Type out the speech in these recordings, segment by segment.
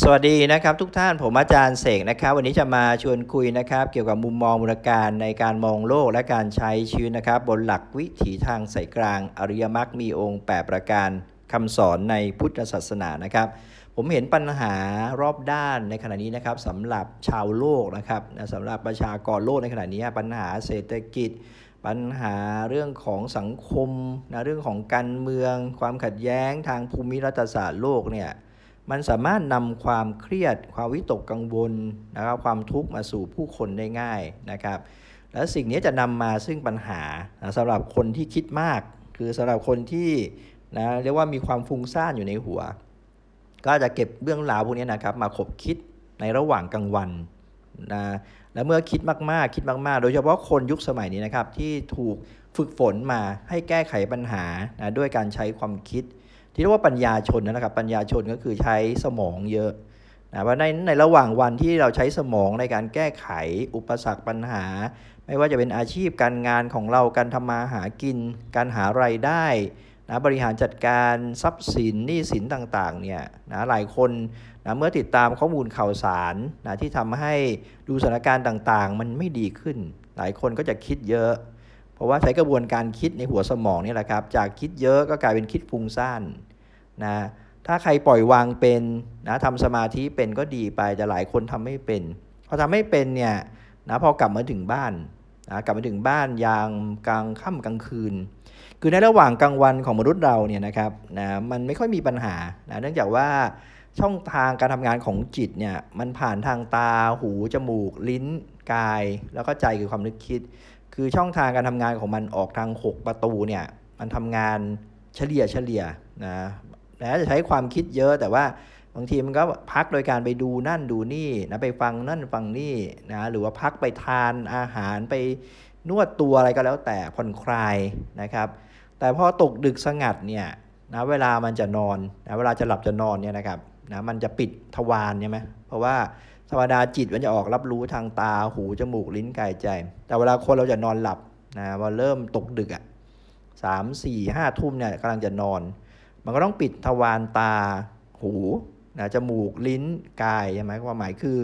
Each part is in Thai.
สวัสดีนะครับทุกท่านผมอาจารย์เสกนะครับ วันนี้จะมาชวนคุยนะครับ เกี่ยวกับมุมมองมูลการในการมองโลกและการใช้ชีวิตนะครับ บนหลักวิถีทางสายกลางอริยมรรคมีองค์ 8 ประการคำสอนในพุทธศาสนานะครับ ผมเห็นปัญหารอบด้านในขณะนี้นะครับสำหรับชาวโลกนะครับสำหรับประชากรโลกในขณะนี้ปัญหาเศรษฐกิจ ปัญหาเรื่องของสังคมนะเรื่องของการเมือง ความขัดแย้งทางภูมิรัฐศาสตร์โลกเนี่ยมันสามารถนำความเครียดความวิตกกังวลนะครับความทุกข์มาสู่ผู้คนได้ง่ายนะครับและสิ่งนี้จะนำมาซึ่งปัญหาสำหรับคนที่คิดมาก คือสำหรับคนที่นะเรียกว่ามีความฟุ้งซ่านอยู่ในหัว ก็จะเก็บเรื่องราวพวกนี้นะครับมาขบคิดในระหว่างกลางวันนะและเมื่อคิดมากๆคิดมากๆ โดยเฉพาะคนยุคสมัยนี้นะครับที่ถูกฝึกฝนมาให้แก้ไขปัญหานะด้วยการใช้ความคิดที่เรียกว่าปัญญาชนนะครับปัญญาชนก็คือใช้สมองเยอะนะว่าในในระหว่างวันที่เราใช้สมองในการแก้ไขอุปสรรคปัญหา ไม่ว่าจะเป็นอาชีพการงานของเราการทำมาหากิน การหาไรายได้นะบริหารจัดการทรัพย์สินหนี้สินต่างๆเนี่ยนะหลายคนนะเมื่อติดตามข้อมูลข่าวสารนะที่ทำให้ดูสถานการณ์ต่างๆ มันไม่ดีขึ้น หลายคนก็จะคิดเยอะราะว่าใช้กระบวนการคิดในหัวสมองนี่แหละครับ จากคิดเยอะก็กลายเป็นคิดฟุ้งซ่านนะ ถ้าใครปล่อยวางเป็นนะทำสมาธิเป็นก็ดีไปแต่หลายคนทำไม่เป็น พอทำไม่เป็นเนี่ยนะพอกลับมาถึงบ้านนะกลับมาถึงบ้านยางกลางค่ำกลางคืน คือในระหว่างกลางวันของมนุษย์เราเนี่ยนะครับนะมันไม่ค่อยมีปัญหานะเนื่องจากว่าช่องทางการทำงานของจิตเนี่ยมันผ่านทางตาหูจมูกลิ้นกายแล้วก็ใจคือความนึกคิด คือช่องทางการทำงานของมันออกทาง6 ประตูเนี่ยมันทำงานเฉลี่ยเฉลี่ยนะแล้วจะใช้ความคิดเยอะ แต่ว่าบางทีมันก็พักโดยการไปดูนั่นดูนี่นะไปฟังนั่นฟังนี่นะหรือว่าพักไปทานอาหารไปนวดตัวอะไรก็แล้วแต่ผ่อนคลายนะครับแต่พอตกดึกสงัดเนี่ยนะเวลามันจะนอนนะเวลาจะหลับจะนอนเนี่ยนะครับนะมันจะปิดทวารใช่ไหมเพราะว่าธรรมดาจิตมันจะออกรับรู้ทางตาหู จมูก ลิ้น กายใจ แต่เวลาคนเราจะนอนหลับนะพอเริ่มตกดึกอ่ะสามสี่ห้าทุ่มเนี่ยกำลังจะนอน มันก็ต้องปิดทวารตาหู นะ จมูก ลิ้น กาย ใช่ไหมความหมายคือ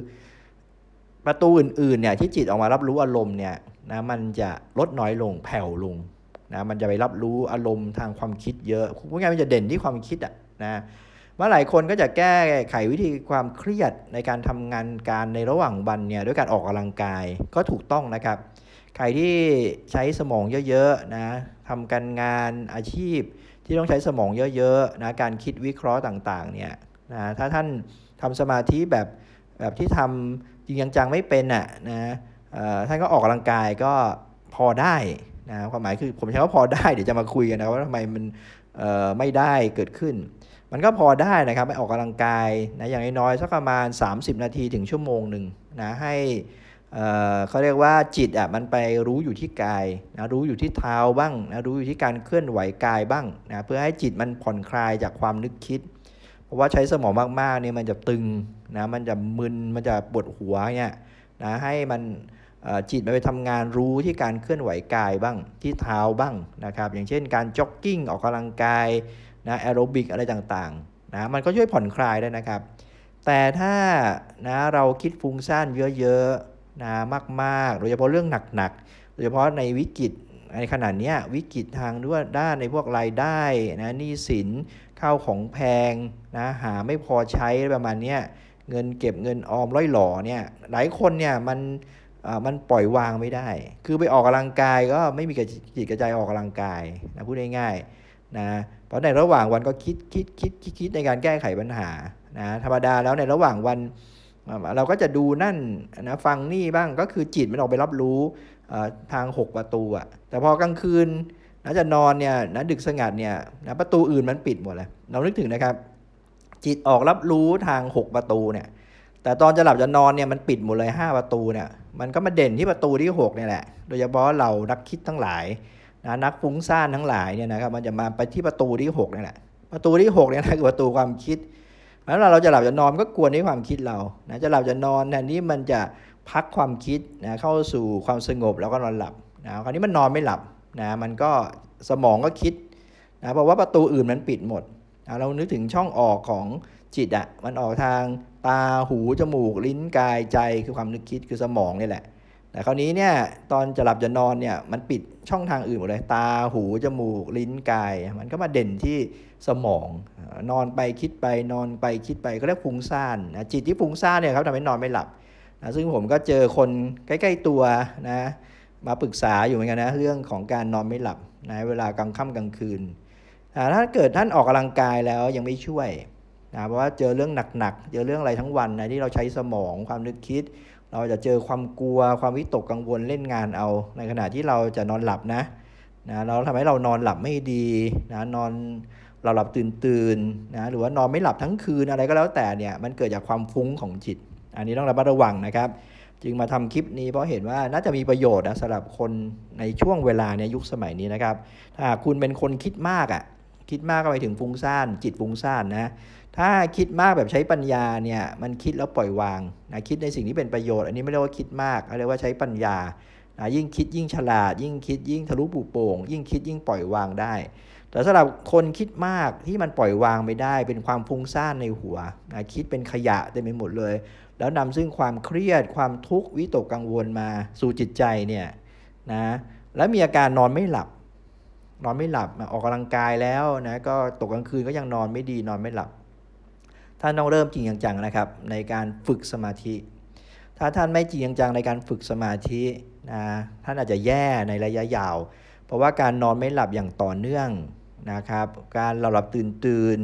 ประตูอื่นๆเนี่ยที่จิตออกมารับรู้อารมณ์เนี่ยนะ มันจะลดน้อยลง แผ่วลงนะ มันจะไปรับรู้อารมณ์ทางความคิดเยอะพวกนี้มันจะเด่นที่ความคิดอ่ะนะว่าหลายคนก็จะแก้ไขวิธีความเครียดในการทำงานการในระหว่างวันเนี่ย ด้วยการออกกำลังกายก็ถูกต้องนะครับ ใครที่ใช้สมองเยอะๆนะทำการงานอาชีพที่ต้องใช้สมองเยอะๆนะการคิดวิเคราะห์ต่างๆเนี่ยนะถ้าท่านทำสมาธิแบบแบบที่ทำจริงจังไม่เป็นอ่ะนะท่านก็ออกกำลังกายก็พอได้นะความหมายคือผมใช้ว่าพอได้เดี๋ยวจะมาคุยกันนะว่าทำไมมันไม่ได้เกิดขึ้นมันก็พอได้นะครับไปออกกำลังกายนะอย่างน้อยๆสักประมาณ 30 นาทีถึงชั่วโมงหนึ่งนะให้เขาเรียกว่าจิตอ่ะมันไปรู้อยู่ที่กายนะรู้อยู่ที่เท้าบ้างนะรู้อยู่ที่การเคลื่อนไหวกายบ้างนะเพื่อให้จิตมันผ่อนคลายจากความนึกคิด เพราะว่าใช้สมองมากๆเนี่ยมันจะตึงนะมันจะมึนมันจะปวดหัวเนี่ยนะให้มันจิตมันไปทำงานรู้ที่การเคลื่อนไหวกายบ้าง ที่เท้าบ้างนะครับ อย่างเช่นการจ็อกกิ้งออกกำลังกายนะแอโรบิกอะไรต่างๆนะมันก็ช่วยผ่อนคลายได้นะครับ แต่ถ้านะเราคิดฟุ้งซ่านเยอะๆนะมาก ๆ โดยเฉพาะเรื่องหนัก ๆ โดยเฉพาะในวิกฤตในขนาดนี้วิกฤตทางด้วยด้านในพวกรายได้นะหนี้สินข้าวของแพงนะหาไม่พอใช้ประมาณนี้เงินเก็บเงินออมร้อยหล่อเนี่ยหลายคนเนี่ยมันมันปล่อยวางไม่ได้ คือไปออกกำลังกายก็ไม่มีจิตกระใจออกกำลังกายนะพูดง่ายๆนะพราะในระหว่างวันก็คิดคิดคิดคิดคิดในการแก้ไขปัญหานะธรรมดาแล้วในระหว่างวันเราก็จะดูนั่นนะฟังนี่บ้างก็คือจิตมันออกไปรับรู้ทาง 6 ประตูอะแต่พอกลางคืนนะจะนอนเนี่ยนะดึกสงัดเนี่ยนะประตูอื่นมันปิดหมดเลย เรานึกถึงนะครับ จิตออกรับรู้ทาง 6 ประตูเนี่ยแต่ตอนจะหลับจะนอนเนี่ยมันปิดหมดเลย 5 ประตูเนี่ยมันก็มาเด่นที่ประตูที่6เนี่ยแหละโดยเฉพาะเรานักคิดทั้งหลายนะนักฟุ้งซ่านทั้งหลายเนี่ยนะครับมันจะมาไปที่ประตูที่6นี่แหละประตูที่6เนี่ยนะคือประตูความคิด เพราะเราจะหลับจะนอนก็กวนด้วยความคิดเรานะจะหลับจะนอนแทนี่มันจะพักความคิดนะเข้าสู่ความสงบแล้วก็นอนหลับนะคราวนี้มันนอนไม่หลับนะมันก็สมองก็คิดนะเพราะว่าประตูอื่นมันปิดหมดนะเรานึกถึงช่องออกของจิตอะมันออกทางตาหูจมูก ลิ้นกายใจคือความนึกคิดคือสมองนี่แหละแต่คราวนี้เนี่ยตอนจะหลับจะนอนเนี่ยมันปิดช่องทางอื่นหมดเลยตาหู จมูก ลิ้นกาย มันก็มาเด่นที่สมองนอนไปคิดไปนอนไปคิดไปก็เรียกพุงซ่านนะจิตที่พุงซ่านเนี่ยครับทำให้นอนไม่หลับนะซึ่งผมก็เจอคนใกล้ ๆตัวนะมาปรึกษาอยู่เหมือนกันนะเรื่องของการนอนไม่หลับในะเวลากลางค่ำกลางคืนถ้าเกิดท่านออกกำลังกายแล้วยังไม่ช่วยนะเพราะว่าเจอเรื่องหนักๆเจอเรื่องอะไรทั้งวันนะที่เราใช้สมองความนึกคิด เราจะเจอความกลัว ความวิตกกังวลเล่นงานเอา ในขณะที่เราจะนอนหลับนะนะเราทำให้เรานอนหลับไม่ดีนะนอนเราหลับตื่นตื่นนะหรือว่านอนไม่หลับทั้งคืนอะไรก็แล้วแต่เนี่ยมันเกิดจากความฟุ้งของจิต อันนี้ต้องระมัดระวังนะครับ จึงมาทำคลิปนี้เพราะเห็นว่าน่าจะมีประโยชน์นะสำหรับคนในช่วงเวลาในยุคสมัยนี้นะครับถ้าคุณเป็นคนคิดมากอะ่ะคิดมากก็ไปถึงฟุ้งซ่าน จิตฟุ้งซ่านนะ ถ้าคิดมากแบบใช้ปัญญาเนี่ย มันคิดแล้วปล่อยวางนะคิดในสิ่งที่เป็นประโยชน์ อันนี้ไม่เรียกว่าคิดมากเรียกว่าใช้ปัญญานะยิ่งคิดยิ่งฉลาด ยิ่งคิด ยิ่งทะลุปูโป่งยิ่งคิดยิ่งปล่อยวางได้ แต่สำหรับคนคิดมากที่มันปล่อยวางไม่ได้เป็นความฟุ้งซ่านในหัวนะคิดเป็นขยะเต็มไปหมดเลย แล้วนำซึ่งความเครียดความทุกข์วิตกกังวลมา สู่จิตใจเนี่ยนะแล้วมีอาการนอนไม่หลับนอนไม่หลับออกกำลังกายแล้วนะก็ตกกลางคืนก็ยังนอนไม่ดีนอนไม่หลับท่านต้องเริ่มจริงจังนะครับในการฝึกสมาธิ ถ้าท่านไม่จริงจังในการฝึกสมาธินะท่านอาจจะแย่ในระยะยาว เพราะว่าการนอนไม่หลับอย่างต่อเนื่องนะครับ การหลับตื่นตื่น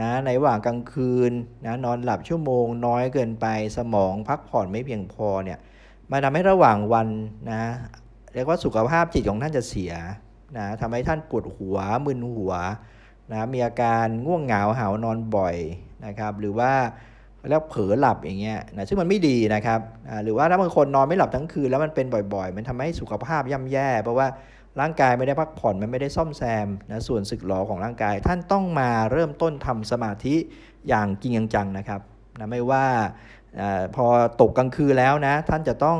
นะในระหว่างกลางคืนนะนอนหลับชั่วโมง น้อยเกินไปสมอง พักผ่อนไม่เพียงพอเนี่ยมันทำให้ระหว่างวันนะเรียกว่าสุขภาพจิตของท่านจะเสียนะทำให้ท่านปวดหัว มึนหัวนะมีอาการง่วงเหงาหานอนบ่อยนะครับหรือว่าแล้วเผลอหลับอย่างเงี้ยนะซึ่งมันไม่ดีนะครับหรือว่าถ้าบางคนนอนไม่หลับทั้งคืนแล้วมันเป็นบ่อย ๆ มันทำให้สุขภาพย่ำแย่เพราะว่าร่างกายไม่ได้พักผ่อนมันไม่ได้ซ่อมแซมนะส่วนสึกหรอของร่างกาย ท่านต้องมาเริ่มต้นทำสมาธิอย่างจริงจังนะครับนะไม่ว่าอพอตกกลางคืนแล้วนะท่านจะต้อง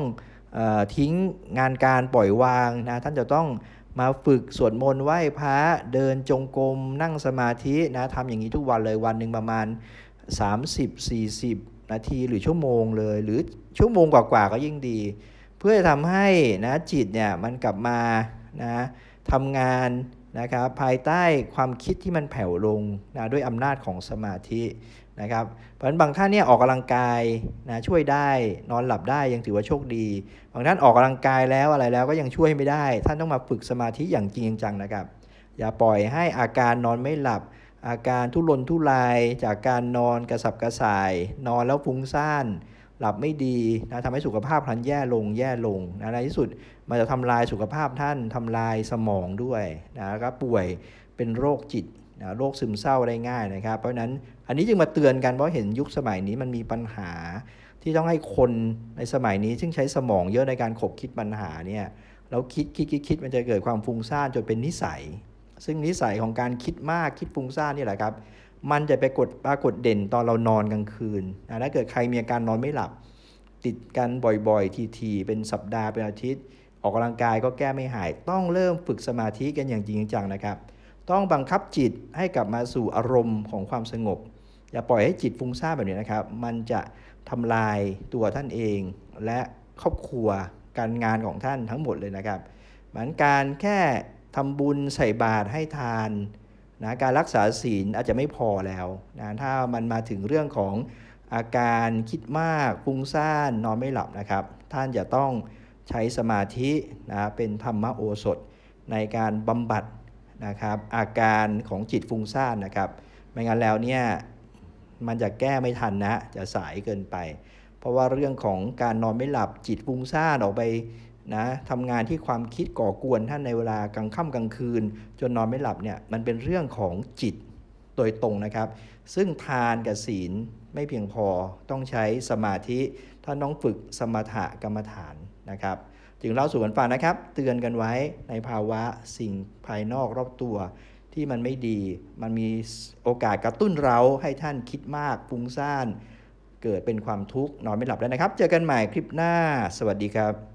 อทิ้งงานการปล่อยวางนะท่านจะต้องมาฝึกสวดมนต์ไหว้พระเดินจงกรมนั่งสมาธินะทำอย่างนี้ทุกวันเลยวันหนึ่งประมาณ 30-40 นาที หรือชั่วโมงเลยหรือชั่วโมงกว่าๆก็ยิ่งดี เพื่อจะทำให้นะจิตเนี่ยมันกลับมานะทำงานนะครับภายใต้ความคิดที่มันแผ่วลงนะด้วยอำนาจของสมาธินะครับเพราะฉะนั้นบางท่านเนี่ยออกกำลังกายนะช่วยได้นอนหลับได้ยังถือว่าโชคดี บางท่านออกกำลังกายแล้วอะไรแล้วก็ยังช่วยไม่ได้ ท่านต้องมาฝึกสมาธิอย่างจริงจังนะครับอย่าปล่อยให้อาการนอนไม่หลับ อาการทุรนทุรายจากการนอนกระสับกระส่าย นอนแล้วฟุ้งซ่านหลับไม่ดีนะทำให้สุขภาพท่านแย่ลงแย่ลงนะในที่สุดมันจะทำลายสุขภาพท่านทำลายสมองด้วยนะก็ป่วยเป็นโรคจิตนะโรคซึมเศร้าได้ง่ายนะครับ เพราะฉะนั้นอันนี้จึงมาเตือนกันเพราะเห็นยุคสมัยนี้มันมีปัญหา ที่ต้องให้คนในสมัยนี้ ซึ่งใช้สมองเยอะในการขบคิดปัญหาเนี่ยแล้วคิดคิดคิดคิดมันจะเกิดความฟุ้งซ่านจนเป็นนิสัย ซึ่งนิสัยของการคิดมากคิดฟุ้งซ่านนี่แหละครับมันจะไปกดปรากฏเด่นตอนเรานอนกลางคืนนะถ้าเกิดใครมีอาการนอนไม่หลับ ติดกันบ่อยๆ ทีๆเป็นสัปดาห์ เป็นอาทิตย์ ออกกำลังกายก็แก้ไม่หาย ต้องเริ่มฝึกสมาธิกันอย่างจริงจังนะครับ ต้องบังคับจิตให้กลับมาสู่อารมณ์ของความสงบ อย่าปล่อยให้จิตฟุ้งซ่านแบบนี้นะครับ มันจะทำลายตัวท่านเอง และครอบครัว การงานของท่านทั้งหมดเลยนะครับเหมือนการแค่ทำบุญใส่บาตรให้ทานนะการรักษาศีลอาจจะไม่พอแล้วนะถ้ามันมาถึงเรื่องของอาการคิดมากฟุ้งซ่านนอนไม่หลับนะครับ ท่านจะต้องใช้สมาธินะเป็นธรรมโอสถ ในการบำบัดนะครับอาการของจิตฟุ้งซ่านนะครับไม่งั้นแล้วเนี่ยมันจะแก้ไม่ทันนะจะสายเกินไป เพราะว่าเรื่องของการนอนไม่หลับจิตฟุ้งซ่านออกไปนะทำงานที่ความคิดก่อกวนท่านในเวลากลางค่ำกลางคืน จนนอนไม่หลับเนี่ยมันเป็นเรื่องของจิตโดยตรงนะครับ ซึ่งทานกับศีลไม่เพียงพอต้องใช้สมาธิท่านต้องฝึกสมถกรรมฐานนะครับจึงเล่าสู่กันฟังนะครับ เตือนกันไว้ในภาวะสิ่งภายนอกรอบตัว ที่มันไม่ดี มันมีโอกาสกระตุ้นเราให้ท่านคิดมากฟุ้งซ่าน เกิดเป็นความทุกข์นอนไม่หลับแล้วนะครับเจอกันใหม่คลิปหน้าสวัสดีครับ